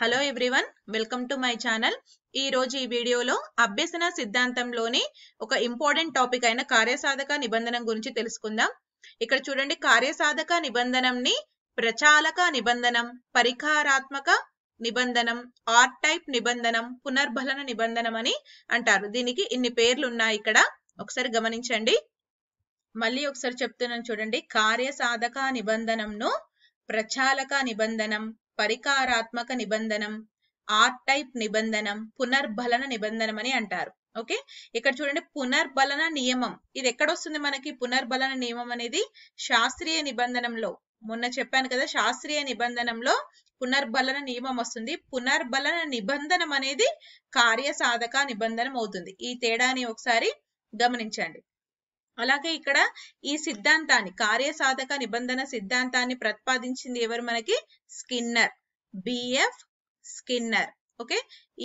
hello everyone welcome to my channel ఈ రోజు ఈ వీడియోలో అభ్యసన సిద్ధాంతంలోని ఒక ఇంపార్టెంట్ టాపిక్ అయిన కార్యసాధక నిబంధన గురించి తెలుసుకుందాం ఇక్కడ చూడండి కార్యసాధక నిబంధనంని ప్రచాలక నిబంధనం పరికారాత్మక నిబంధనం ఆర్ టైప్ నిబంధనం పునర్బలన నిబంధనం అని అంటారు దీనికి ఇన్ని పేర్లు ఉన్నాయి ఇక్కడ ఒకసారి గమనించండి మళ్ళీ ఒకసారి చెప్తున్నాను చూడండి కార్యసాధక నిబంధనంను ప్రచాలక నిబంధనం పరికారాత్మక నిబంధనం ఆర్ టైప్ నిబంధనం పునర్బలన నిబంధనం అని అంటారు ఓకే ఇక్కడ చూడండి పునర్బలన నియమం ఇది ఎక్కడ వస్తుంది మనకి పునర్బలన నియమం అనేది శాస్త్రీయ నిబంధనంలో మొన్న చెప్పాను కదా శాస్త్రీయ నిబంధనంలో పునర్బలన నియమం వస్తుంది పునర్బలన నిబంధనం అనేది కార్యసాధక నిబంధనం అవుతుంది ఈ తేడాని ఒకసారి గమనించండి అలాగే ఇక్కడ ఈ సిద్ధాంతాన్ని కార్యసాధక నిబంధన సిద్ధాంతాన్ని ప్రతిపాదించింది ఎవరు మనకి స్కిన్నర్ బిఎఫ్ స్కిన్నర్ ఓకే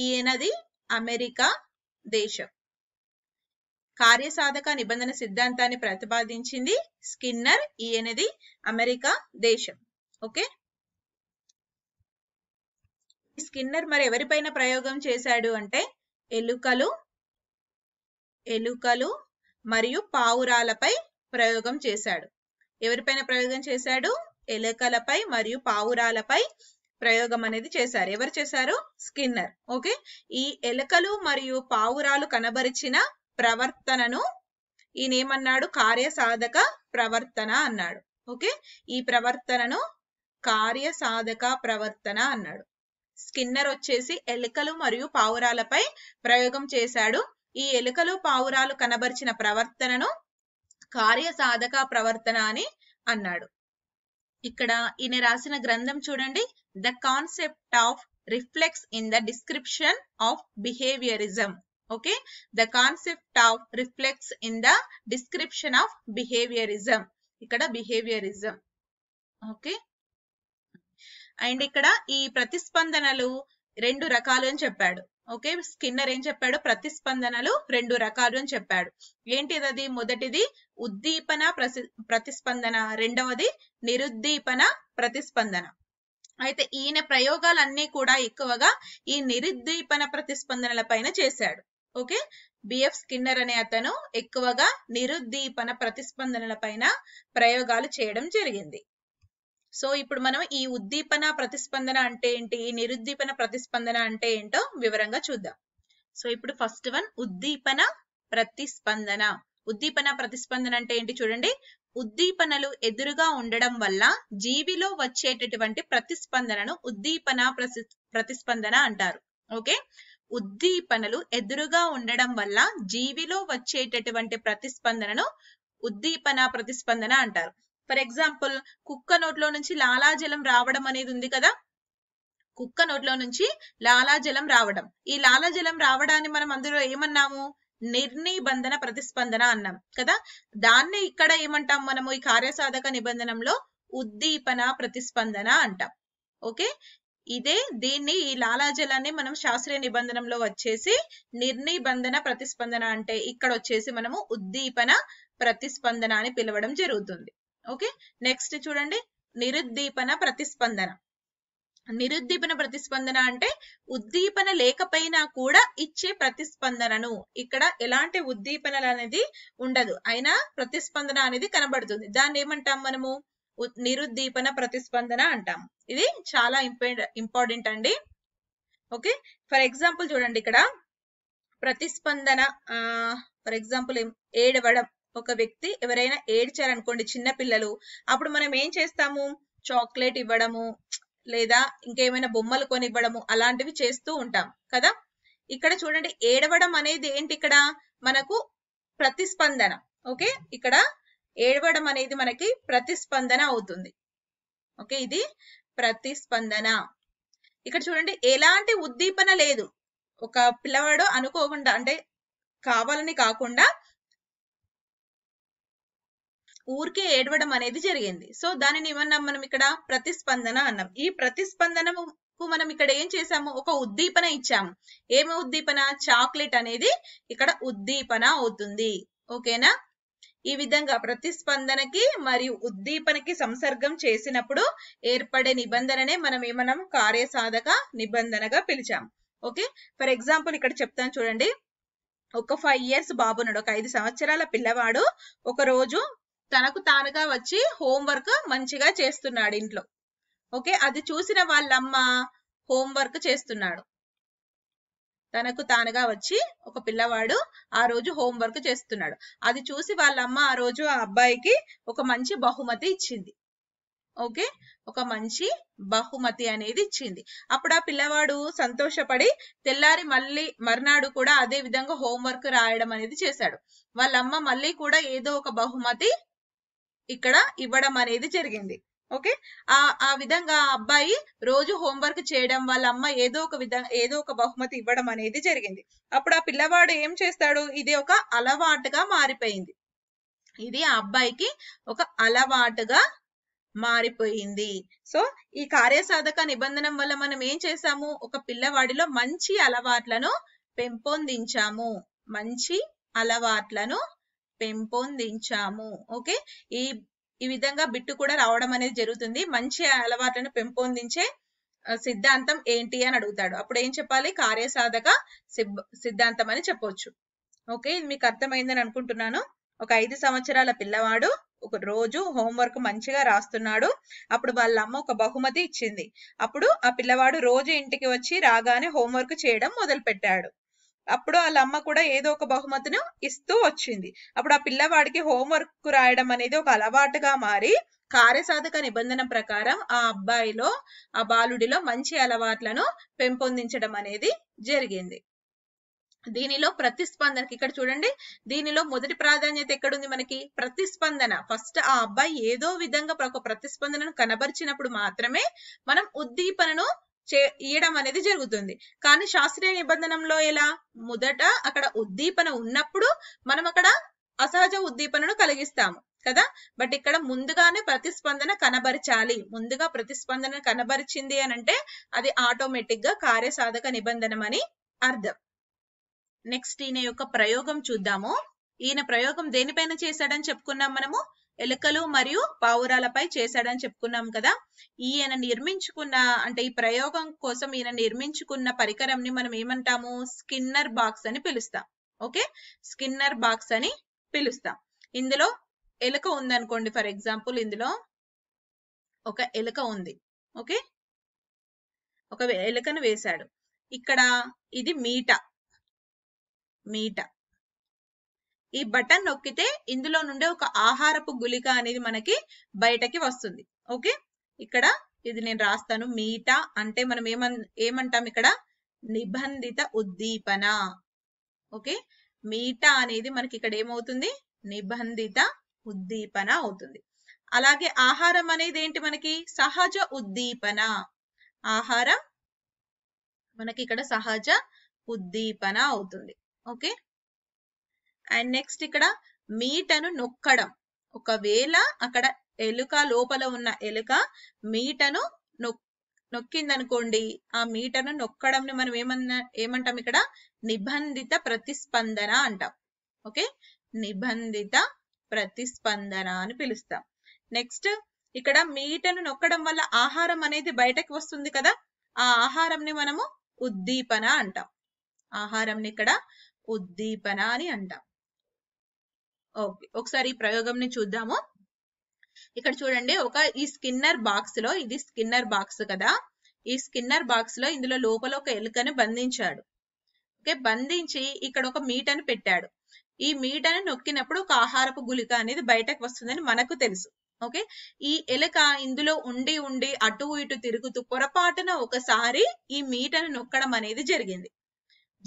ఈయనది అమెరికా దేశం కార్యసాధక నిబంధన సిద్ధాంతాన్ని ప్రతిపాదించింది స్కిన్నర్ ఈయనది అమెరికా దేశం ఓకే స్కిన్నర్ మరి ఎవరిపైన ప్రయోగం చేశాడు అంటే ఎలుకలు ఎలుకలు మరియు పావురాలపై ప్రయోగం చేశాడు ఎవరిపైన ప్రయోగం చేశాడు ఎలకలపై మరియు పావురాలపై ప్రయోగం అనేది చేశారు ఎవరు చేశారు స్కిన్నర్ ఓకే ఈ ఎలకలు మరియు పావురాలు కనబరిచిన ప్రవర్తనను ఈయనేమన్నాడు కార్యసాధక ప్రవర్తన అన్నాడు ఓకే ఈ ప్రవర్తనను కార్యసాధక ప్రవర్తన అన్నాడు స్కిన్నర్ వచ్చేసి ఎలకలు మరియు పావురాలపై ప్రయోగం చేశాడు ఈ ఎలుకలు పావురాలు కనబర్చిన ప్రవర్తనను కార్యసాధక ప్రవర్తన అని అన్నాడు ఇక్కడ ఈయన రాసిన గ్రంథం చూడండి the concept of reflex in the description of behaviourism okay the concept of reflex in the description of behaviourism ఇక్కడ బిహేవియరిజం ఓకే అండ్ ఇక్కడ ఈ ప్రతిస్పందనలు రెండు రకాలు అని చెప్పాడు ఓకే స్కిన్నర్ ఏం చెప్పాడు ప్రతిస్పందనలు రెండు రకాలు అని చెప్పాడు ఏంటిది అది మొదటిది ఉద్దీపన ప్రతిస్పందన రెండవది నిరుద్దీపన ప్రతిస్పందన అయితే ఈయన ప్రయోగాలన్నీ కూడా ఎక్కువగా ఈ నిరుద్దీపన ప్రతిస్పందనల పైన చేశాడు ఓకే బిఎఫ్ స్కిన్నర్ అనే అతను ఎక్కువగా నిరుద్దీపన ప్రతిస్పందనల పైన ప్రయోగాలు చేయడం జరిగింది సో ఇప్పుడు మనం ఈ ఉద్దీపన ప్రతిస్పందన అంటే ఏంటి నిరుద్దీపన ప్రతిస్పందన అంటే ఏంటో వివరంగా చూద్దాం సో ఇప్పుడు ఫస్ట్ వన్ ఉద్దీపన ప్రతిస్పందన ఉద్దీపన ప్రతిస్పందన అంటే ఏంటి చూడండి ఉద్దీపనలు ఎదురుగా ఉండడం వల్ల జీవిలో వచ్చేటటువంటి ప్రతిస్పందనను ఉద్దీపన ప్రతిస్పందన అంటారు ఓకే ఉద్దీపనలు ఎదురుగా ఉండడం వల్ల జీవిలో వచ్చేటటువంటి ప్రతిస్పందనను ఉద్దీపన ప్రతిస్పందన అంటారు ఫర్ ఎగ్జాంపుల్ కుక్క నోట్లో నుంచి లాలాజలం రావడం అనేది ఉంది కదా కుక్క నోట్లో నుంచి లాలాజలం రావడం ఈ లాలాజలం రావడాన్ని మనం అందులో ఏమన్నాము నిర్నిబంధన ప్రతిస్పందన అన్నాం కదా దాన్ని ఇక్కడ ఏమంటాం మనము ఈ కార్యసాధక నిబంధనంలో ఉద్దీపన ప్రతిస్పందన అంటాం ఓకే ఇదే దీన్ని ఈ లాలాజలాన్ని మనం శాస్త్రీయ నిబంధనంలో వచ్చేసి నిర్నిబంధన ప్రతిస్పందన అంటే ఇక్కడ వచ్చేసి మనము ఉద్దీపన ప్రతిస్పందన అని పిలవడం జరుగుతుంది ఓకే నెక్స్ట్ చూడండి నిరుద్దీపన ప్రతిస్పందన నిరుద్దీపన ప్రతిస్పందన అంటే ఉద్దీపన లేకపోయినా కూడా ఇచ్చే ప్రతిస్పందనను ఇక్కడ ఎలాంటి ఉద్దీపనలు అనేది ఉండదు అయినా ప్రతిస్పందన అనేది కనబడుతుంది దాన్ని ఏమంటాం మనము నిరుద్దీపన ప్రతిస్పందన అంటాం ఇది చాలా ఇంపార్టెంట్ అండి ఓకే ఫర్ ఎగ్జాంపుల్ చూడండి ఇక్కడ ప్రతిస్పందన ఫర్ ఎగ్జాంపుల్ ఏడవడం ఒక వ్యక్తి ఎవరైనా ఏడ్చారనుకోండి చిన్న పిల్లలు అప్పుడు మనం ఏం చేస్తాము చాక్లెట్ ఇవ్వడము లేదా ఇంకేమైనా బొమ్మలు కొనివ్వడము అలాంటివి చేస్తూ ఉంటాం కదా ఇక్కడ చూడండి ఏడవడం అనేది ఏంటి ఇక్కడ మనకు ప్రతిస్పందన ఓకే ఇక్కడ ఏడవడం అనేది మనకి ప్రతిస్పందన అవుతుంది ఓకే ఇది ప్రతిస్పందన ఇక్కడ చూడండి ఎలాంటి ఉద్దీపన లేదు ఒక పిల్లవాడు అనుకోకుండా అంటే కావాలని కాకుండా ఊరికే ఏడవడం అనేది జరిగింది సో దానిని ఏమన్నాం మనం ఇక్కడ ప్రతిస్పందన అన్నాం ఈ ప్రతిస్పందనకు మనం ఇక్కడ ఏం చేసాము ఒక ఉద్దీపన ఇచ్చాము ఏమి ఉద్దీపన చాక్లెట్ అనేది ఇక్కడ ఉద్దీపన అవుతుంది ఓకేనా ఈ విధంగా ప్రతిస్పందనకి మరియు ఉద్దీపనకి సంసర్గం చేసినప్పుడు ఏర్పడే నిబంధననే మనం ఏమన్నాం కార్యసాధక నిబంధనగా పిలిచాం ఓకే ఫర్ ఎగ్జాంపుల్ ఇక్కడ చెప్తాను చూడండి ఒక ఫైవ్ ఇయర్స్ బాబునుడు ఒక ఐదు సంవత్సరాల పిల్లవాడు ఒక రోజు తనకు తానుగా వచ్చి హోంవర్క్ మంచిగా చేస్తున్నాడు ఇంట్లో ఓకే అది చూసిన వాళ్ళమ్మ హోంవర్క్ చేస్తున్నాడు తనకు తానుగా వచ్చి ఒక పిల్లవాడు ఆ రోజు హోంవర్క్ చేస్తున్నాడు అది చూసి వాళ్ళమ్మ ఆ రోజు ఆ అబ్బాయికి ఒక మంచి బహుమతి ఇచ్చింది ఓకే ఒక మంచి బహుమతి అనేది ఇచ్చింది అప్పుడు ఆ పిల్లవాడు సంతోషపడి తెల్లారి మళ్ళీ మర్నాడు కూడా అదే విధంగా హోంవర్క్ రాయడం అనేది చేశాడు వాళ్ళమ్మ మళ్ళీ కూడా ఏదో ఒక బహుమతి ఇక్కడ ఇవ్వడం అనేది జరిగింది ఓకే ఆ ఆ విధంగా ఆ అబ్బాయి రోజు హోంవర్క్ చేయడం వాళ్ళ అమ్మ ఏదో ఒక విధంగా ఏదో ఒక బహుమతి ఇవ్వడం అనేది జరిగింది అప్పుడు ఆ పిల్లవాడు ఏం చేస్తాడు ఇది ఒక అలవాటుగా మారిపోయింది ఇది ఆ అబ్బాయికి ఒక అలవాటుగా మారిపోయింది సో ఈ కార్యసాధక నిబంధన వల్ల మనం ఏం చేసాము ఒక పిల్లవాడిలో మంచి అలవాట్లను పెంపొందించాము మంచి అలవాట్లను పెంపొందించాము ఓకే ఈ ఈ విధంగా బిట్టు కూడా రావడం అనేది జరుగుతుంది మంచి అలవాట్లను పెంపొందించే సిద్ధాంతం ఏంటి అని అడుగుతాడు అప్పుడు ఏం చెప్పాలి కార్యసాధక సిద్ధాంతం అని చెప్పొచ్చు ఓకే ఇది మీకు అర్థమైందని అనుకుంటున్నాను ఒక ఐదు సంవత్సరాల పిల్లవాడు ఒక రోజు హోంవర్క్ మంచిగా రాస్తున్నాడు అప్పుడు వాళ్ళ అమ్మ ఒక బహుమతి ఇచ్చింది అప్పుడు ఆ పిల్లవాడు రోజు ఇంటికి వచ్చి రాగానే హోంవర్క్ చేయడం మొదలు పెట్టాడు అప్పుడు వాళ్ళ అమ్మ కూడా ఏదో ఒక బహుమతిని ఇస్తూ వచ్చింది అప్పుడు ఆ పిల్లవాడికి హోంవర్క్ రాయడం అనేది ఒక అలవాటుగా మారి కార్యసాధక నిబంధన ప్రకారం ఆ అబ్బాయిలో ఆ బాలుడిలో మంచి అలవాట్లను పెంపొందించడం అనేది జరిగింది దీనిలో ప్రతిస్పందనకి ఇక్కడ చూడండి దీనిలో మొదటి ప్రాధాన్యత ఎక్కడుంది మనకి ప్రతిస్పందన ఫస్ట్ ఆ అబ్బాయి ఏదో విధంగా ఒక ప్రతిస్పందనను కనబరిచినప్పుడు మాత్రమే మనం ఉద్దీపనను ఇయడం అనేది జరుగుతుంది కానీ శాస్త్రీయ నిబంధనంలో ఎలా మొదట అక్కడ ఉద్దీపన ఉన్నప్పుడు మనం అక్కడ అసహజ ఉద్దీపనను కలిగిస్తాము కదా బట్ ఇక్కడ ముందుగానే ప్రతిస్పందన కనబరచాలి ముందుగా ప్రతిస్పందన కనబరిచింది అని అంటే అది ఆటోమేటిక్ గా కార్యసాధక నిబంధనం అని అర్థం నెక్స్ట్ ఈయన యొక్క ప్రయోగం చూద్దాము ఈయన ప్రయోగం దేనిపైన చేశాడని చెప్పుకున్నాం మనము ఎలుకలు మరియు పావురాలపై చేశాడని చెప్పుకున్నాం కదా ఈయన నిర్మించుకున్న అంటే ఈ ప్రయోగం కోసం ఈయన నిర్మించుకున్న పరికరంని మనం ఏమంటాము స్కిన్నర్ బాక్స్ అని పిలుస్తాం ఓకే స్కిన్నర్ బాక్స్ అని పిలుస్తాం ఇందులో ఎలుక ఉందనుకోండి ఫర్ ఎగ్జాంపుల్ ఇందులో ఒక ఎలుక ఉంది ఓకే ఒక ఎలుకను వేశాడు ఇక్కడ ఇది మీట మీట ఈ బటన్ నొక్కితే ఇందులో నుండి ఒక ఆహారపు గుళిక అనేది మనకి బయటకి వస్తుంది ఓకే ఇక్కడ ఇది నేను రాస్తాను మీట అంటే మనం ఏమన్ ఏమంటాం ఇక్కడ నిబంధిత ఉద్దీపన ఓకే మీట అనేది మనకి ఇక్కడ ఏమవుతుంది నిబంధిత ఉద్దీపన అవుతుంది అలాగే ఆహారం అనేది ఏంటి మనకి సహజ ఉద్దీపన ఆహారం మనకి ఇక్కడ సహజ ఉద్దీపన అవుతుంది ఓకే అండ్ నెక్స్ట్ ఇక్కడ మీటను నొక్కడం ఒకవేళ అక్కడ ఎలుక లోపల ఉన్న ఎలుక మీటను నొక్కిందనుకోండి ఆ మీటను నొక్కడంని మనం ఏమన్నా ఏమంటాం ఇక్కడ నిబంధిత ప్రతిస్పందన అంటాం ఓకే నిబంధిత ప్రతిస్పందన అని పిలుస్తాం నెక్స్ట్ ఇక్కడ మీటను నొక్కడం వల్ల ఆహారం అనేది బయటకు వస్తుంది కదా ఆ ఆహారంని మనము ఉద్దీపన అంటాం ఆహారంని ఇక్కడ ఉద్దీపన అని అంటాం ఒకసారి ఈ ప్రయోగంని చూద్దాము ఇక్కడ చూడండి ఒక ఈ స్కిన్నర్ బాక్స్ లో ఇది స్కిన్నర్ బాక్స్ కదా ఈ స్కిన్నర్ బాక్స్ లో ఇందులో లోపల ఒక ఎలుకను బంధించాడు ఓకే బంధించి ఇక్కడ ఒక మీటను పెట్టాడు ఈ మీటను నొక్కినప్పుడు ఒక ఆహారపు గులిక అనేది బయటకు వస్తుందని మనకు తెలుసు ఓకే ఈ ఎలుక ఇందులో ఉండి ఉండి అటు ఇటు తిరుగుతూ పొరపాటున ఒకసారి ఈ మీటను నొక్కడం అనేది జరిగింది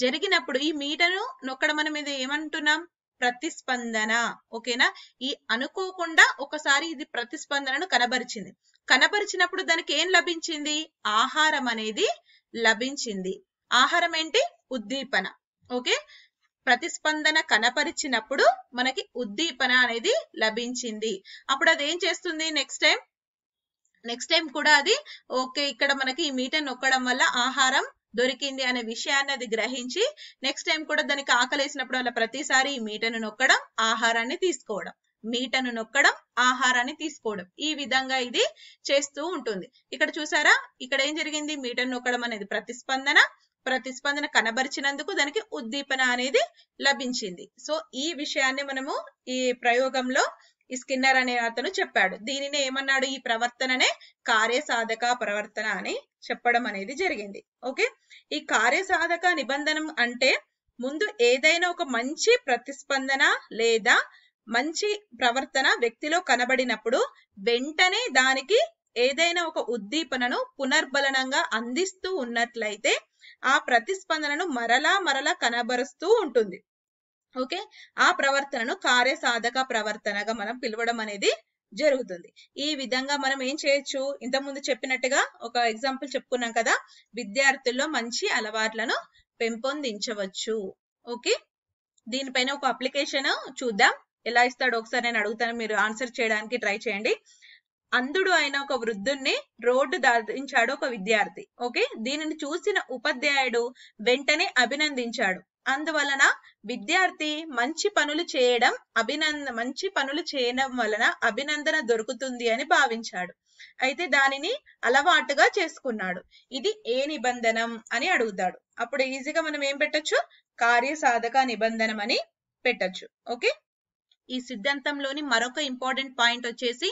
జరిగినప్పుడు ఈ మీటను నొక్కడం అనేది ఏమంటున్నాం ప్రతిస్పందన ఓకేనా ఈ అనుకోకుండా ఒకసారి ఇది ప్రతిస్పందనను కనబరిచింది కనబరిచినప్పుడు దానికి ఏం లభించింది ఆహారం అనేది లభించింది ఆహారం ఏంటి ఉద్దీపన ఓకే ప్రతిస్పందన కనపరిచినప్పుడు మనకి ఉద్దీపన అనేది లభించింది అప్పుడు అది ఏం చేస్తుంది నెక్స్ట్ టైం నెక్స్ట్ టైం కూడా అది ఓకే ఇక్కడ మనకి ఈ మీట నొక్కడం వల్ల ఆహారం దొరికింది అనే విషయాన్ని అది గ్రహించి నెక్స్ట్ టైం కూడా దానికి ఆకలేసినప్పుడు అలా ప్రతిసారి ఈ మీటను నొక్కడం ఆహారాన్ని తీసుకోవడం మీటను నొక్కడం ఆహారాన్ని తీసుకోవడం ఈ విధంగా ఇది చేస్తూ ఉంటుంది ఇక్కడ చూసారా ఇక్కడ ఏం జరిగింది మీటను నొక్కడం అనేది ప్రతిస్పందన ప్రతిస్పందన కనబరిచినందుకు దానికి ఉద్దీపన అనేది లభించింది సో ఈ విషయాన్ని మనము ఈ ప్రయోగంలో స్కిన్నర్ అనే అతను చెప్పాడు దీనినే ఏమన్నాడు ఈ ప్రవర్తననే కార్యసాధక ప్రవర్తన అని చెప్పడం అనేది జరిగింది ఓకే ఈ కార్యసాధక నిబంధనం అంటే ముందు ఏదైనా ఒక మంచి ప్రతిస్పందన లేదా మంచి ప్రవర్తన వ్యక్తిలో కనబడినప్పుడు వెంటనే దానికి ఏదైనా ఒక ఉద్దీపనను పునర్బలనంగా అందిస్తూ ఉన్నట్లయితే ఆ ప్రతిస్పందనను మరలా మరలా కనబరుస్తూ ఉంటుంది ఓకే ఆ ప్రవర్తనను కార్యసాధక ప్రవర్తనగా మనం పిలవడం అనేది జరుగుతుంది ఈ విధంగా మనం ఏం చేయొచ్చు ఇంతకుముందు చెప్పినట్టుగా ఒక ఎగ్జాంపుల్ చెప్పుకున్నాం కదా విద్యార్థుల్లో మంచి అలవాట్లను పెంపొందించవచ్చు ఓకే దీనిపైన ఒక అప్లికేషన్ చూద్దాం ఎలా ఇస్తాడో ఒకసారి నేను అడుగుతాను మీరు ఆన్సర్ చేయడానికి ట్రై చేయండి అందుడు అయిన ఒక వృద్ధుణ్ణి రోడ్డు దాటించాడు ఒక విద్యార్థి ఓకే దీనిని చూసిన ఉపాధ్యాయుడు వెంటనే అభినందించాడు అందువలన విద్యార్థి మంచి పనులు చేయడం అభినంద మంచి పనులు చేయడం వలన అభినందన దొరుకుతుంది అని భావించాడు అయితే దానిని అలవాటుగా చేసుకున్నాడు ఇది ఏ నిబంధనం అని అడుగుతాడు అప్పుడు ఈజీగా మనం ఏం పెట్టచ్చు కార్యసాధక నిబంధనం అని పెట్టచ్చు ఓకే ఈ సిద్ధాంతంలోని మరొక ఇంపార్టెంట్ పాయింట్ వచ్చేసి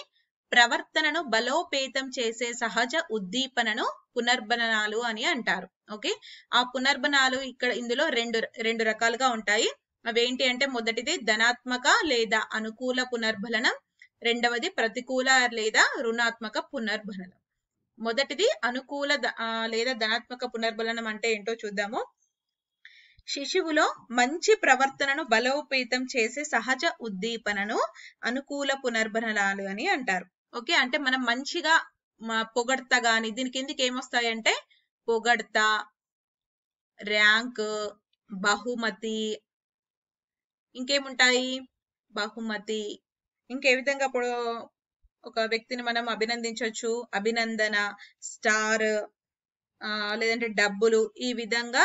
ప్రవర్తనను బలోపేతం చేసే సహజ ఉద్దీపనను పునర్బనాలు అని అంటారు ఓకే ఆ పునర్బనాలు ఇక్కడ ఇందులో రెండు రెండు రకాలుగా ఉంటాయి అవేంటి అంటే మొదటిది ధనాత్మక లేదా అనుకూల పునర్బలనం రెండవది ప్రతికూల లేదా రుణాత్మక పునర్బలనం మొదటిది అనుకూల లేదా ధనాత్మక పునర్బలనం అంటే ఏంటో చూద్దాము శిశువులో మంచి ప్రవర్తనను బలోపేతం చేసే సహజ ఉద్దీపనను అనుకూల పునర్బలనాలు అని అంటారు ఓకే అంటే మనం మంచిగా పొగడత గాని దీని కిందికి ఏమొస్తాయి అంటే పొగడత ర్యాంక్ బహుమతి ఇంకేముంటాయి బహుమతి ఇంకే విధంగా ఇప్పుడు ఒక వ్యక్తిని మనం అభినందించవచ్చు అభినందన స్టార్ లేదంటే డబ్బులు ఈ విధంగా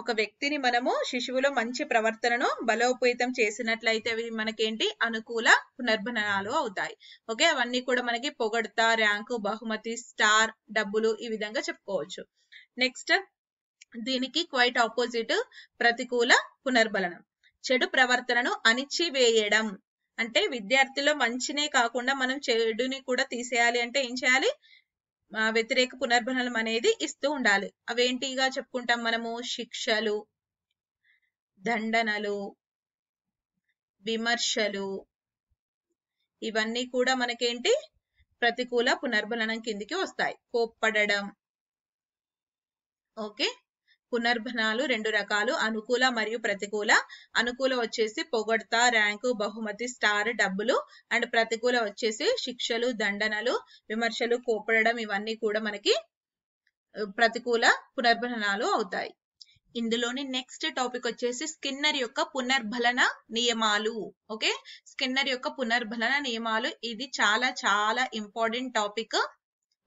ఒక వ్యక్తిని మనము శిశువులో మంచి ప్రవర్తనను బలోపేతం చేసినట్లయితే అవి మనకేంటి అనుకూల పునర్భననాలు అవుతాయి ఓకే అవన్నీ కూడా మనకి పొగడత ర్యాంకు బహుమతి స్టార్ డబ్బులు ఈ విధంగా చెప్పుకోవచ్చు నెక్స్ట్ దీనికి క్వైట్ ఆపోజిట్ ప్రతికూల పునర్బలనం చెడు ప్రవర్తనను అణిచివేయడం అంటే విద్యార్థిలో మంచినే కాకుండా మనం చెడుని కూడా తీసేయాలి అంటే ఏం చేయాలి వ్యతిరేక పునర్బలం అనేది ఇస్తూ ఉండాలి అవేంటిగా చెప్పుకుంటాం మనము శిక్షలు దండనలు విమర్శలు ఇవన్నీ కూడా మనకేంటి ప్రతికూల పునర్బలనం కిందికి వస్తాయి కోప్పడడం ఓకే పునర్భనాలు రెండు రకాలు అనుకూల మరియు ప్రతికూల అనుకూల వచ్చేసి పొగడ్త ర్యాంకు బహుమతి స్టార్ డబ్బులు అండ్ ప్రతికూల వచ్చేసి శిక్షలు దండనలు విమర్శలు కోపడడం ఇవన్నీ కూడా మనకి ప్రతికూల పునర్భనాలు అవుతాయి ఇందులోని నెక్స్ట్ టాపిక్ వచ్చేసి స్కిన్నర్ యొక్క పునర్భలన నియమాలు ఓకే స్కిన్నర్ యొక్క పునర్భలన నియమాలు ఇది చాలా చాలా ఇంపార్టెంట్ టాపిక్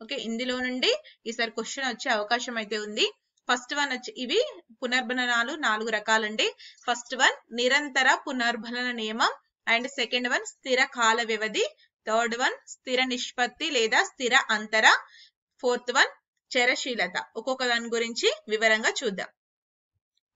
ఓకే ఇందులో నుండి ఈసారి క్వశ్చన్ వచ్చే అవకాశం అయితే ఉంది ఫస్ట్ వన్ వచ్చి ఇవి పునర్భననాలు నాలుగు రకాలండి ఫస్ట్ వన్ నిరంతర పునర్భనన నియమం అండ్ సెకండ్ వన్ స్థిర కాల వ్యవధి థర్డ్ వన్ స్థిర నిష్పత్తి లేదా స్థిర అంతర ఫోర్త్ వన్ చరశీలత ఒక్కొక్క దాని గురించి వివరంగా చూద్దాం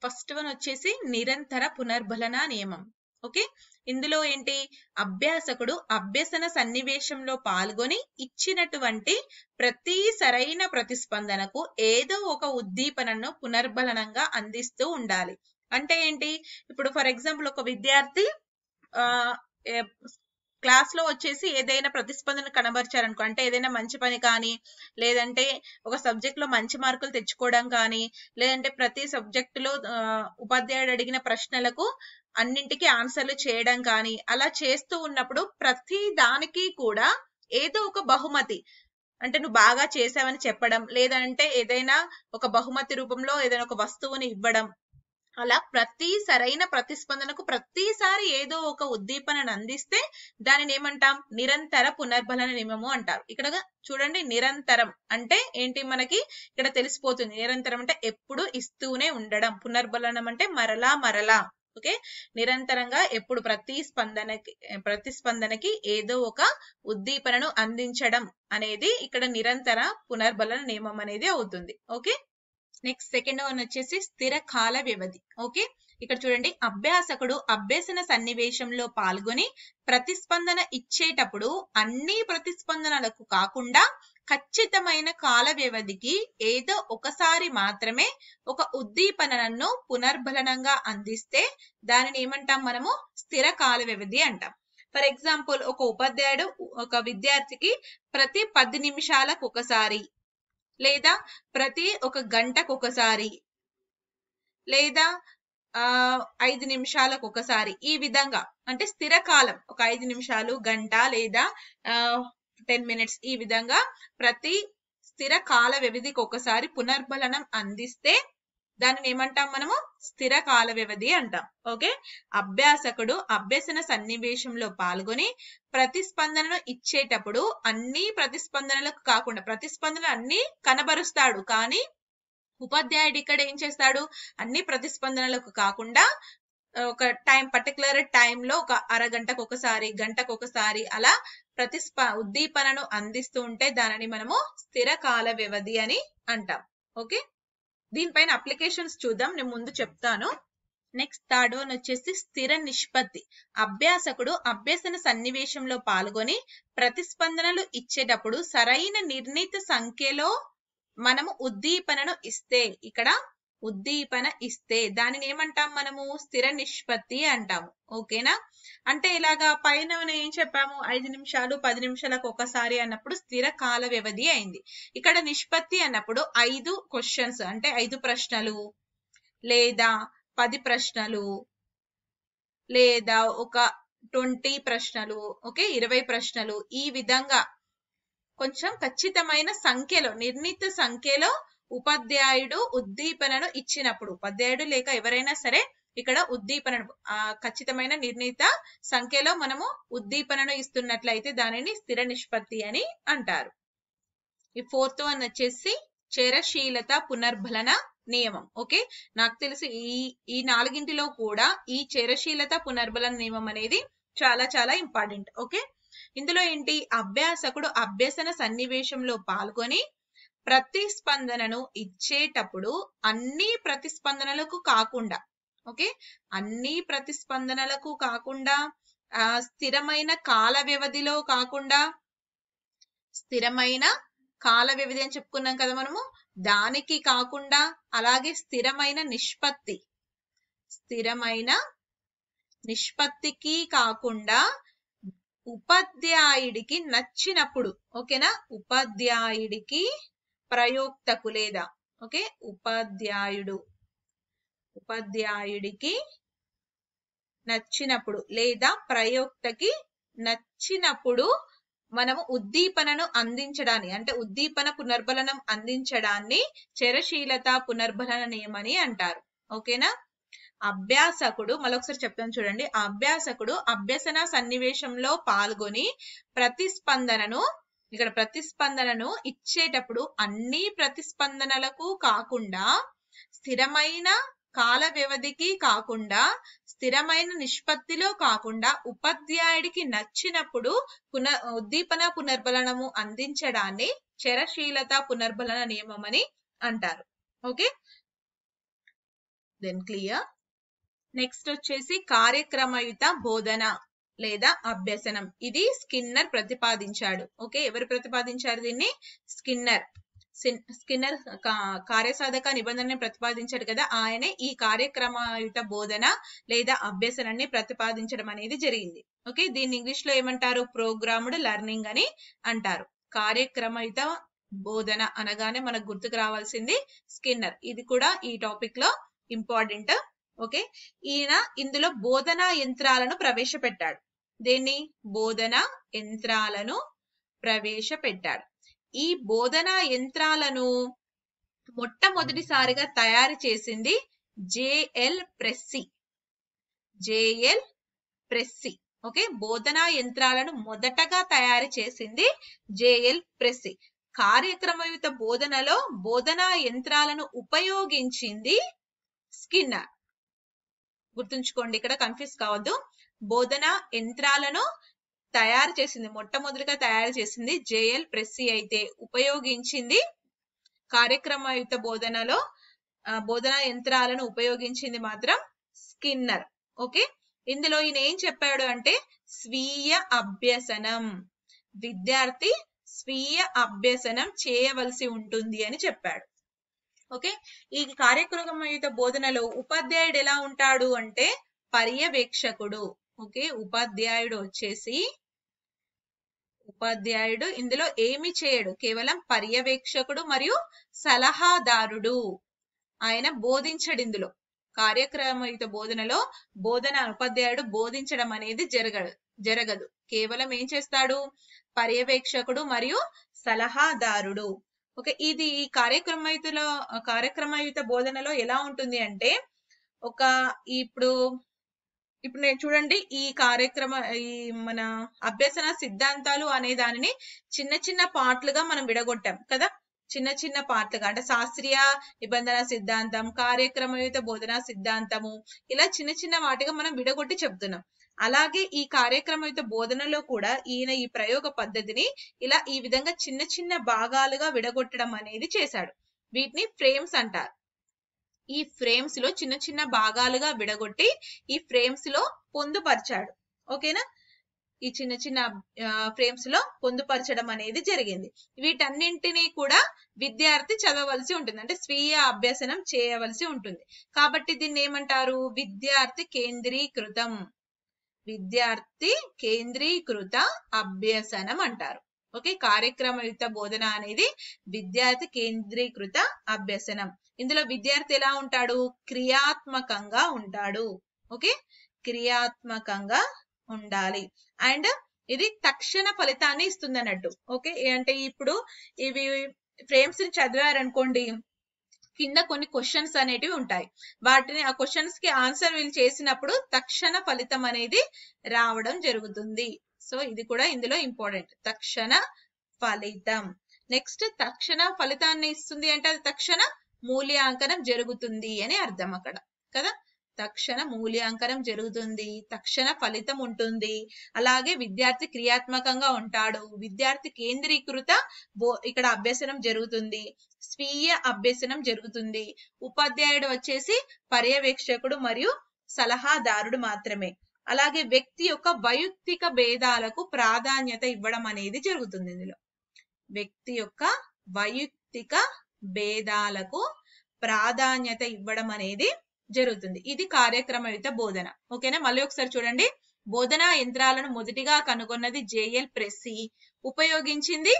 ఫస్ట్ వన్ వచ్చేసి నిరంతర పునర్బలన నియమం ఓకే ఇందులో ఏంటి అభ్యాసకుడు అభ్యసన సన్నివేశంలో పాల్గొని ఇచ్చినటువంటి ప్రతి సరైన ప్రతిస్పందనకు ఏదో ఒక ఉద్దీపనను పునర్బలనంగా అందిస్తూ ఉండాలి అంటే ఏంటి ఇప్పుడు ఫర్ ఎగ్జాంపుల్ ఒక విద్యార్థి ఆ క్లాస్ లో వచ్చేసి ఏదైనా ప్రతిస్పందన కనబరిచారనుకో అంటే ఏదైనా మంచి పని కానీ లేదంటే ఒక సబ్జెక్ట్ లో మంచి మార్కులు తెచ్చుకోవడం కానీ లేదంటే ప్రతి సబ్జెక్టులో ఉపాధ్యాయుడు అడిగిన ప్రశ్నలకు అన్నింటికి ఆన్సర్లు చేయడం కానీ అలా చేస్తూ ఉన్నప్పుడు ప్రతి దానికి కూడా ఏదో ఒక బహుమతి అంటే నువ్వు బాగా చేసావని చెప్పడం లేదంటే ఏదైనా ఒక బహుమతి రూపంలో ఏదైనా ఒక వస్తువుని ఇవ్వడం అలా ప్రతి సరైన ప్రతిస్పందనకు ప్రతిసారి ఏదో ఒక ఉద్దీపనను అందిస్తే దానిని ఏమంటాం నిరంతర పునర్బలన నియమము అంటారు ఇక్కడ చూడండి నిరంతరం అంటే ఏంటి మనకి ఇక్కడ తెలిసిపోతుంది నిరంతరం అంటే ఎప్పుడు ఇస్తూనే ఉండడం పునర్బలనం అంటే మరలా మరలా ఓకే నిరంతరంగా ఎప్పుడు ప్రతి స్పందనకి ప్రతిస్పందనకి ఏదో ఒక ఉద్దీపనను అందించడం అనేది ఇక్కడ నిరంతర పునర్బలన నియమం అనేది అవుతుంది ఓకే నెక్స్ట్ సెకండ్ వన్ వచ్చేసి స్థిర కాల వ్యవధి ఓకే ఇక్కడ చూడండి అభ్యాసకుడు అభ్యసన సన్నివేశంలో పాల్గొని ప్రతిస్పందన ఇచ్చేటప్పుడు అన్ని ప్రతిస్పందనలకు కాకుండా ఖచ్చితమైన కాల వ్యవధికి ఏదో ఒకసారి మాత్రమే ఒక ఉద్దీపనను పునర్బలనంగా అందిస్తే దానిని ఏమంటాం మనము స్థిర కాల వ్యవధి అంటాం ఫర్ ఎగ్జాంపుల్ ఒక ఉపాధ్యాయుడు ఒక విద్యార్థికి ప్రతి పది నిమిషాలకు ఒకసారి లేదా ప్రతి ఒక గంటకు ఒకసారి లేదా ఐదు నిమిషాలకు ఒకసారి ఈ విధంగా అంటే స్థిర కాలం ఒక ఐదు నిమిషాలు గంట లేదా టెన్ మినిట్స్ ఈ విధంగా ప్రతి స్థిర కాల వ్యవధికి ఒకసారి పునర్బలనం అందిస్తే దానిని ఏమంటాం మనము స్థిర కాల వ్యవధి అంటాం ఓకే అభ్యాసకుడు అభ్యసన సన్నివేశంలో పాల్గొని ప్రతిస్పందనను ఇచ్చేటప్పుడు అన్ని ప్రతిస్పందనలకు కాకుండా ప్రతిస్పందన అన్ని కనబరుస్తాడు కానీ ఉపాధ్యాయుడు ఇక్కడ ఏం చేస్తాడు అన్ని ప్రతిస్పందనలకు కాకుండా ఒక టైం పర్టికులర్ టైంలో ఒక అరగంటకు ఒకసారి గంటకు ఒకసారి అలా ప్రతిస్ప ఉద్దీపనను అందిస్తూ ఉంటే దానిని మనము స్థిర కాల వ్యవధి అని అంటాం ఓకే దీనిపైన అప్లికేషన్స్ చూద్దాం నేను ముందు చెప్తాను నెక్స్ట్ థర్డ్ వన్ వచ్చేసి స్థిర నిష్పత్తి అభ్యాసకుడు అభ్యసన సన్నివేశంలో పాల్గొని ప్రతిస్పందనలు ఇచ్చేటప్పుడు సరైన నిర్ణీత సంఖ్యలో మనము ఉద్దీపనను ఇస్తే ఇక్కడ ఉద్దీపన ఇస్తే దానిని ఏమంటాం మనము స్థిర నిష్పత్తి అంటాము ఓకేనా అంటే ఇలాగా పైన మనం ఏం చెప్పాము ఐదు నిమిషాలు పది నిమిషాలకు ఒకసారి అన్నప్పుడు స్థిర కాల వ్యవధి అయింది ఇక్కడ నిష్పత్తి అన్నప్పుడు ఐదు క్వశ్చన్స్ అంటే ఐదు ప్రశ్నలు లేదా పది ప్రశ్నలు లేదా ఒక ట్వంటీ ప్రశ్నలు ఓకే ఇరవై ప్రశ్నలు ఈ విధంగా కొంచెం ఖచ్చితమైన సంఖ్యలో నిర్ణీత సంఖ్యలో ఉపాధ్యాయుడు ఉద్దీపనను ఇచ్చినప్పుడు ఉపాధ్యాయుడు లేక ఎవరైనా సరే ఇక్కడ ఉద్దీపనను ఖచ్చితమైన నిర్ణీత సంఖ్యలో మనము ఉద్దీపనను ఇస్తున్నట్లయితే దానిని స్థిర నిష్పత్తి అని అంటారు ఈ ఫోర్త్ వన్ వచ్చేసి చరశీలత పునర్భలన నియమం ఓకే నాకు తెలిసి ఈ ఈ నాలుగింటిలో కూడా ఈ చరశీలత పునర్బలన నియమం అనేది చాలా చాలా ఇంపార్టెంట్ ఓకే ఇందులో ఏంటి అభ్యాసకుడు అభ్యసన సన్నివేశంలో పాల్గొని ప్రతిస్పందనను ఇచ్చేటప్పుడు అన్ని ప్రతిస్పందనలకు కాకుండా ఓకే అన్ని ప్రతిస్పందనలకు కాకుండా ఆ స్థిరమైన కాల వ్యవధిలో కాకుండా స్థిరమైన కాల వ్యవధి అని చెప్పుకున్నాం కదా మనము దానికి కాకుండా అలాగే స్థిరమైన నిష్పత్తి స్థిరమైన నిష్పత్తికి కాకుండా ఉపాధ్యాయుడికి నచ్చినప్పుడు ఓకేనా ఉపాధ్యాయుడికి ప్రయోక్తకు లేదా ఓకే ఉపాధ్యాయుడు ఉపాధ్యాయుడికి నచ్చినప్పుడు లేదా ప్రయోక్తకి నచ్చినప్పుడు మనము ఉద్దీపనను అందించడాన్ని అంటే ఉద్దీపన పునర్బలనం అందించడాన్ని చరశీలత పునర్బలన నియమని అంటారు ఓకేనా అభ్యాసకుడు మరొకసారి చెప్తాను చూడండి అభ్యాసకుడు అభ్యసన సన్నివేశంలో పాల్గొని ప్రతిస్పందనను ఇక్కడ ప్రతిస్పందనను ఇచ్చేటప్పుడు అన్ని ప్రతిస్పందనలకు కాకుండా స్థిరమైన కాల వ్యవధికి కాకుండా స్థిరమైన నిష్పత్తిలో కాకుండా ఉపాధ్యాయుడికి నచ్చినప్పుడు పున ఉద్దీపన పునర్బలనము అందించడాన్ని చరశీలత పునర్బలన నియమం అని అంటారు ఓకే దెన్ క్లియర్ నెక్స్ట్ వచ్చేసి కార్యక్రమయుత బోధన లేదా అభ్యసనం ఇది స్కిన్నర్ ప్రతిపాదించాడు ఓకే ఎవరు ప్రతిపాదించారు దీన్ని స్కిన్నర్ స్కిన్నర్ కార్యసాధక నిబంధనని ప్రతిపాదించాడు కదా ఆయనే ఈ కార్యక్రమయుత బోధన లేదా అభ్యసనాన్ని ప్రతిపాదించడం అనేది జరిగింది ఓకే దీన్ని ఇంగ్లీష్ లో ఏమంటారు ప్రోగ్రామ్డ్ లెర్నింగ్ అని అంటారు కార్యక్రమయుత బోధన అనగానే మనకు గుర్తుకు రావాల్సింది స్కిన్నర్ ఇది కూడా ఈ టాపిక్ లో ఇంపార్టెంట్ ఓకే ఈయన ఇందులో బోధనా యంత్రాలను ప్రవేశపెట్టాడు దీన్ని బోధన యంత్రాలను ప్రవేశపెట్టాడు ఈ బోధనా యంత్రాలను మొట్టమొదటిసారిగా తయారు చేసింది J L Pressey J L Pressey okay బోధనా యంత్రాలను మొదటగా తయారు చేసింది జేఎల్ ప్రెస్సి కార్యక్రమయుత బోధనలో బోధనా యంత్రాలను ఉపయోగించింది స్కిన్నర్ గుర్తుంచుకోండి ఇక్కడ కన్ఫ్యూజ్ కావద్దు బోధన యంత్రాలను తయారు చేసింది మొట్టమొదటిగా తయారు చేసింది జేఎల్ ప్రెస్సి అయితే ఉపయోగించింది కార్యక్రమయుత బోధనలో బోధన యంత్రాలను ఉపయోగించింది మాత్రం స్కిన్నర్ ఓకే ఇందులో ఈయన ఏం చెప్పాడు అంటే స్వీయ అభ్యసనం విద్యార్థి స్వీయ అభ్యసనం చేయవలసి ఉంటుంది అని చెప్పాడు ఓకే ఈ కార్యక్రమయుత బోధనలో ఉపాధ్యాయుడు ఎలా ఉంటాడు అంటే పర్యవేక్షకుడు ఓకే ఉపాధ్యాయుడు వచ్చేసి ఉపాధ్యాయుడు ఇందులో ఏమి చేయడు కేవలం పర్యవేక్షకుడు మరియు సలహాదారుడు ఆయన బోధించడు ఇందులో కార్యక్రమయుత బోధనలో బోధన ఉపాధ్యాయుడు బోధించడం అనేది జరగదు జరగదు కేవలం ఏం చేస్తాడు పర్యవేక్షకుడు మరియు సలహాదారుడు ఓకే ఇది ఈ కార్యక్రమయుతలో కార్యక్రమయుత బోధనలో ఎలా ఉంటుంది అంటే ఒక ఇప్పుడు ఇప్పుడు నేను చూడండి ఈ కార్యక్రమ ఈ మన అభ్యసన సిద్ధాంతాలు అనే దానిని చిన్న చిన్న పార్ట్లుగా మనం విడగొట్టాం కదా చిన్న చిన్న పార్ట్లుగా అంటే శాస్త్రీయ నిబంధన సిద్ధాంతం కార్యక్రమయుత బోధనా సిద్ధాంతము ఇలా చిన్న చిన్న వాటిగా మనం విడగొట్టి చెప్తున్నాం అలాగే ఈ కార్యక్రమయుత బోధనలో కూడా ఈయన ఈ ప్రయోగ పద్ధతిని ఇలా ఈ విధంగా చిన్న చిన్న భాగాలుగా విడగొట్టడం అనేది చేశాడు వీటిని ఫ్రేమ్స్ అంటారు ఈ ఫ్రేమ్స్ లో చిన్న చిన్న భాగాలుగా విడగొట్టి ఈ ఫ్రేమ్స్ లో పొందుపరిచాడు ఓకేనా ఈ చిన్న చిన్న ఫ్రేమ్స్ లో పొందుపరచడం అనేది జరిగింది వీటన్నింటినీ కూడా విద్యార్థి చదవలసి ఉంటుంది అంటే స్వీయ అభ్యసనం చేయవలసి ఉంటుంది కాబట్టి దీన్ని ఏమంటారు విద్యార్థి కేంద్రీకృతం విద్యార్థి కేంద్రీకృత అభ్యసనం అంటారు ఓకే కార్యక్రమయుక్త బోధన అనేది విద్యార్థి కేంద్రీకృత అభ్యసనం ఇందులో విద్యార్థి ఎలా ఉంటాడు క్రియాత్మకంగా ఉంటాడు ఓకే క్రియాత్మకంగా ఉండాలి అండ్ ఇది తక్షణ ఫలితాన్ని ఇస్తుంది అన్నట్టు ఓకే అంటే ఇప్పుడు ఇవి ఫ్రేమ్స్ ని చదివారనుకోండి కింద కొన్ని క్వశ్చన్స్ అనేటివి ఉంటాయి వాటిని ఆ క్వశ్చన్స్ కి ఆన్సర్ వీళ్ళు చేసినప్పుడు తక్షణ ఫలితం అనేది రావడం జరుగుతుంది సో ఇది కూడా ఇందులో ఇంపార్టెంట్ తక్షణ ఫలితం నెక్స్ట్ తక్షణ ఫలితాన్ని ఇస్తుంది అంటే అది తక్షణ మూల్యాంకనం జరుగుతుంది అని అర్థం అక్కడ కదా తక్షణ మూల్యాంకనం జరుగుతుంది తక్షణ ఫలితం ఉంటుంది అలాగే విద్యార్థి క్రియాత్మకంగా ఉంటాడు విద్యార్థి కేంద్రీకృత ఇక్కడ అభ్యసనం జరుగుతుంది స్వీయ అభ్యసనం జరుగుతుంది ఉపాధ్యాయుడు వచ్చేసి పర్యవేక్షకుడు మరియు సలహాదారుడు మాత్రమే అలాగే వ్యక్తి యొక్క వైయక్తిక భేదాలకు ప్రాధాన్యత ఇవ్వడం అనేది జరుగుతుంది ఇందులో వ్యక్తి యొక్క వైయక్తిక భేదాలకు ప్రాధాన్యత ఇవ్వడం అనేది జరుగుతుంది ఇది కార్యక్రమయుత బోధన ఓకేనా మళ్ళీ ఒకసారి చూడండి బోధనా యంత్రాలను మొదటిగా కనుగొన్నది జేఎల్ ప్రెస్సి ఉపయోగించింది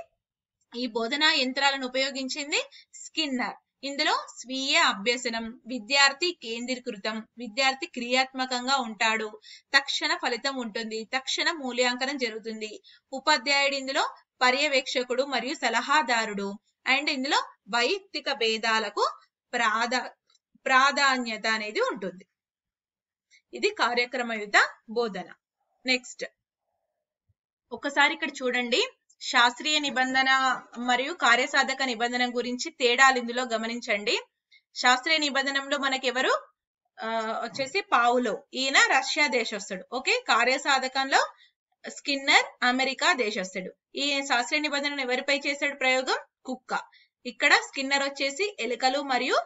ఈ బోధనా యంత్రాలను ఉపయోగించింది స్కిన్నర్ ఇందులో స్వీయ అభ్యసనం విద్యార్థి కేంద్రీకృతం విద్యార్థి క్రియాత్మకంగా ఉంటాడు తక్షణ ఫలితం ఉంటుంది తక్షణ మూల్యాంకనం జరుగుతుంది ఉపాధ్యాయుడు ఇందులో పర్యవేక్షకుడు మరియు సలహాదారుడు అండ్ ఇందులో వైయక్తిక భేదాలకు ప్రాధా ప్రాధాన్యత అనేది ఉంటుంది ఇది కార్యక్రమయుత బోధన నెక్స్ట్ ఒకసారి ఇక్కడ చూడండి శాస్త్రీయ నిబంధన మరియు కార్యసాధక నిబంధన గురించి తేడాలు ఇందులో గమనించండి శాస్త్రీయ నిబంధనంలో మనకెవరు వచ్చేసి పావులో ఈయన రష్యా దేశస్తుడు ఓకే కార్యసాధకంలో స్కిన్నర్ అమెరికా దేశస్తుడు ఈ శాస్త్రీయ నిబంధన ఎవరిపై చేశాడు ప్రయోగం కుక్క ఇక్కడ స్కిన్నర్ వచ్చేసి ఎలుకలు మరియు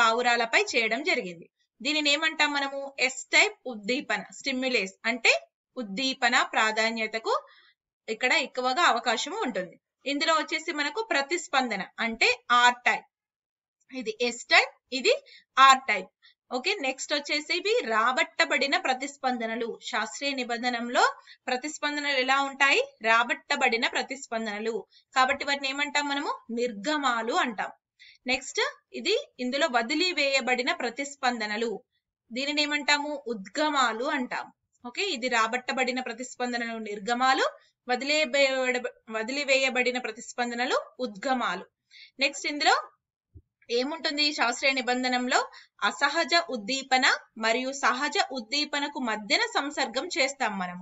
పావురాలపై చేయడం జరిగింది దీనిని ఏమంటాం మనము ఎస్ టైప్ ఉద్దీపన స్టిమ్యులేస్ అంటే ఉద్దీపన ప్రాధాన్యతకు ఇక్కడ ఎక్కువగా అవకాశం ఉంటుంది ఇందులో వచ్చేసి మనకు ప్రతిస్పందన అంటే ఆర్ టైప్ ఇది ఎస్ టైప్ ఇది ఆర్ టైప్ ఓకే నెక్స్ట్ వచ్చేసి ఇవి రాబట్టబడిన ప్రతిస్పందనలు శాస్త్రీయ నిబంధనంలో ప్రతిస్పందనలు ఎలా ఉంటాయి రాబట్టబడిన ప్రతిస్పందనలు కాబట్టి వాటిని ఏమంటాం మనము నిర్గమాలు అంటాం నెక్స్ట్ ఇది ఇందులో వదిలివేయబడిన ప్రతిస్పందనలు దీనిని ఏమంటాము ఉద్గమాలు అంటాం ఓకే ఇది రాబట్టబడిన ప్రతిస్పందనలు నిర్గమాలు వదిలివేయబడిన ప్రతిస్పందనలు ఉద్గమాలు నెక్స్ట్ ఇందులో ఏముంటుంది శాస్త్రీయ నిబంధనంలో అసహజ ఉద్దీపన మరియు సహజ ఉద్దీపనకు మధ్యన సంసర్గం చేస్తాం మనం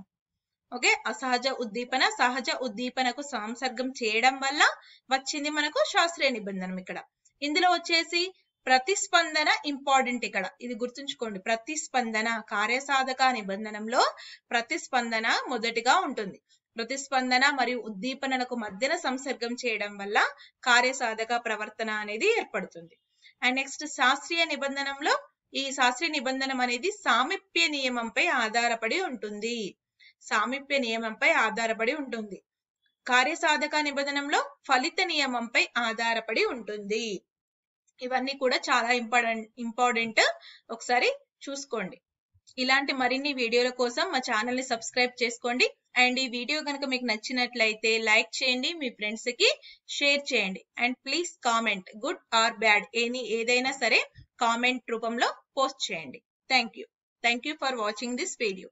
ఓకే అసహజ ఉద్దీపన సహజ ఉద్దీపనకు సంసర్గం చేయడం వల్ల వచ్చింది మనకు శాస్త్రీయ నిబంధనం ఇక్కడ ఇందులో వచ్చేసి ప్రతిస్పందన ఇంపార్టెంట్ ఇక్కడ ఇది గుర్తుంచుకోండి ప్రతిస్పందన కార్యసాధక నిబంధనంలో ప్రతిస్పందన మొదటిగా ఉంటుంది ప్రతిస్పందన మరియు ఉద్దీపనలకు మధ్యన సంసర్గం చేయడం వల్ల కార్యసాధక ప్రవర్తన అనేది ఏర్పడుతుంది అండ్ నెక్స్ట్ శాస్త్రీయ నిబంధనంలో ఈ శాస్త్రీయ నిబంధనం అనేది సామీప్య నియమంపై ఆధారపడి ఉంటుంది సామీప్య నియమంపై ఆధారపడి ఉంటుంది కార్యసాధక నిబంధనంలో ఫలిత నియమంపై ఆధారపడి ఉంటుంది ఇవన్నీ కూడా చాలా ఇంపార్టెంట్ ఇంపార్టెంట్ ఒకసారి చూసుకోండి ఇలాంటి మరిన్ని వీడియోల కోసం మా ఛానల్ ని సబ్స్క్రైబ్ చేసుకోండి అండ్ ఈ వీడియో కనుక మీకు నచ్చినట్లయితే లైక్ చేయండి మీ ఫ్రెండ్స్ కి షేర్ చేయండి and please comment good or bad any ఏదైనా సరే కామెంట్ రూపంలో పోస్ట్ చేయండి thank you thank you for watching this video